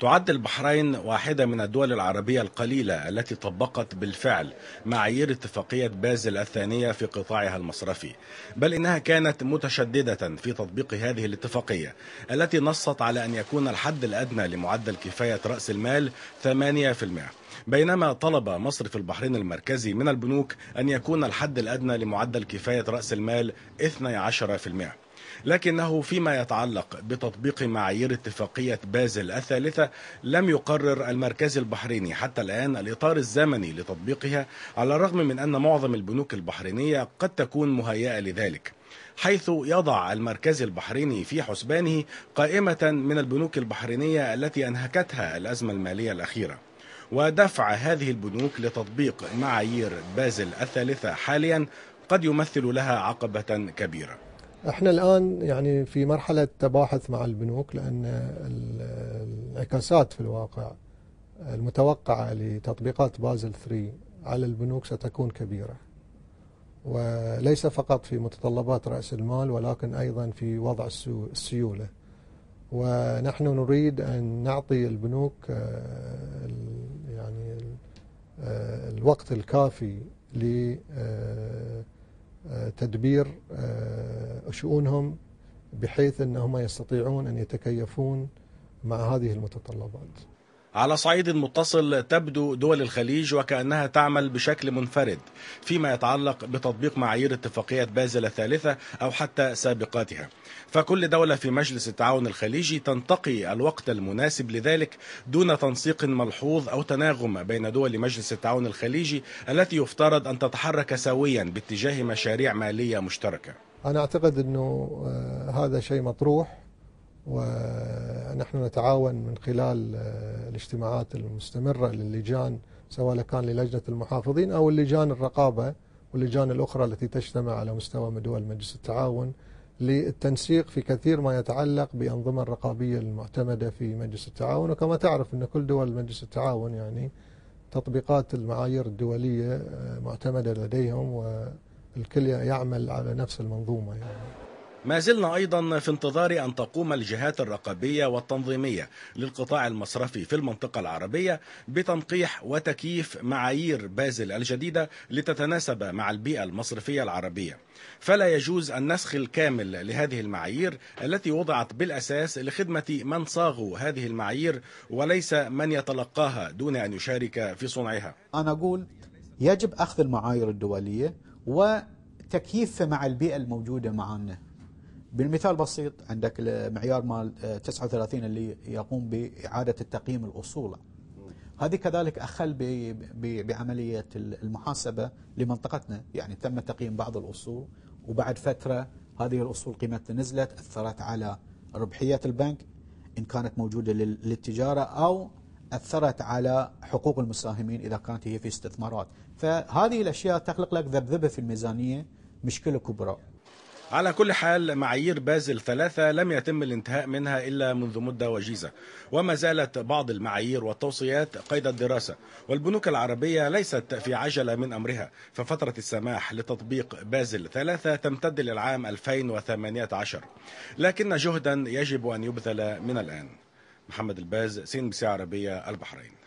تعد البحرين واحدة من الدول العربية القليلة التي طبقت بالفعل معايير اتفاقية بازل الثانية في قطاعها المصرفي، بل إنها كانت متشددة في تطبيق هذه الاتفاقية التي نصت على أن يكون الحد الأدنى لمعدل كفاية رأس المال 8%. بينما طلب مصرف البحرين المركزي من البنوك أن يكون الحد الأدنى لمعدل كفاية رأس المال 12%. لكنه فيما يتعلق بتطبيق معايير اتفاقية بازل الثالثة لم يقرر المركز البحريني حتى الآن الإطار الزمني لتطبيقها على الرغم من أن معظم البنوك البحرينية قد تكون مهيئة لذلك حيث يضع المركز البحريني في حسبانه قائمة من البنوك البحرينية التي أنهكتها الأزمة المالية الأخيرة ودفع هذه البنوك لتطبيق معايير بازل الثالثة حاليا قد يمثل لها عقبة كبيرة احنا الان يعني في مرحله تباحث مع البنوك لان الانعكاسات في الواقع المتوقعه لتطبيقات بازل 3 على البنوك ستكون كبيره. وليس فقط في متطلبات راس المال ولكن ايضا في وضع السيوله. ونحن نريد ان نعطي البنوك آه، يعني آه، الوقت الكافي لتدبير آه، تدبير شؤونهم بحيث أنهم يستطيعون أن يتكيفون مع هذه المتطلبات على صعيد متصل تبدو دول الخليج وكأنها تعمل بشكل منفرد فيما يتعلق بتطبيق معايير اتفاقية بازل الثالثة أو حتى سابقاتها فكل دولة في مجلس التعاون الخليجي تنتقي الوقت المناسب لذلك دون تنسيق ملحوظ أو تناغم بين دول مجلس التعاون الخليجي التي يفترض أن تتحرك سويا باتجاه مشاريع مالية مشتركة أنا أعتقد أنه آه، هذا شيء مطروح ونحن نتعاون من خلال آه، الاجتماعات المستمرة للجان سواء كان للجنة المحافظين أو اللجان الرقابة واللجان الأخرى التي تجتمع على مستوى دول مجلس التعاون للتنسيق في كثير ما يتعلق بأنظمة الرقابية المعتمدة في مجلس التعاون وكما تعرف أن كل دول مجلس التعاون يعني تطبيقات المعايير الدولية آه، معتمدة لديهم و الكلية يعمل على نفس المنظومة يعني. ما زلنا أيضا في انتظار أن تقوم الجهات الرقابية والتنظيمية للقطاع المصرفي في المنطقة العربية بتنقيح وتكييف معايير بازل الجديدة لتتناسب مع البيئة المصرفية العربية فلا يجوز النسخ الكامل لهذه المعايير التي وضعت بالأساس لخدمة من صاغوا هذه المعايير وليس من يتلقاها دون أن يشارك في صنعها أنا أقول يجب أخذ المعايير الدولية وتكييفه مع البيئة الموجودة معانا بالمثال بسيط عندك المعيار مال 39 اللي يقوم بإعادة التقييم الأصول هذه كذلك أخل بعملية المحاسبة لمنطقتنا يعني تم تقييم بعض الأصول وبعد فترة هذه الأصول قيمتها نزلت أثرت على ربحية البنك إن كانت موجودة للتجارة أو أثرت على حقوق المساهمين إذا كانت هي في استثمارات فهذه الأشياء تخلق لك ذبذبة في الميزانية مشكلة كبرى على كل حال معايير بازل ثلاثة لم يتم الانتهاء منها إلا منذ مدة وجيزة وما زالت بعض المعايير والتوصيات قيد الدراسة والبنوك العربية ليست في عجلة من أمرها ففترة السماح لتطبيق بازل ثلاثة تمتد للعام 2018 لكن جهدا يجب أن يبذل من الآن محمد الباز سين بي عربية البحرين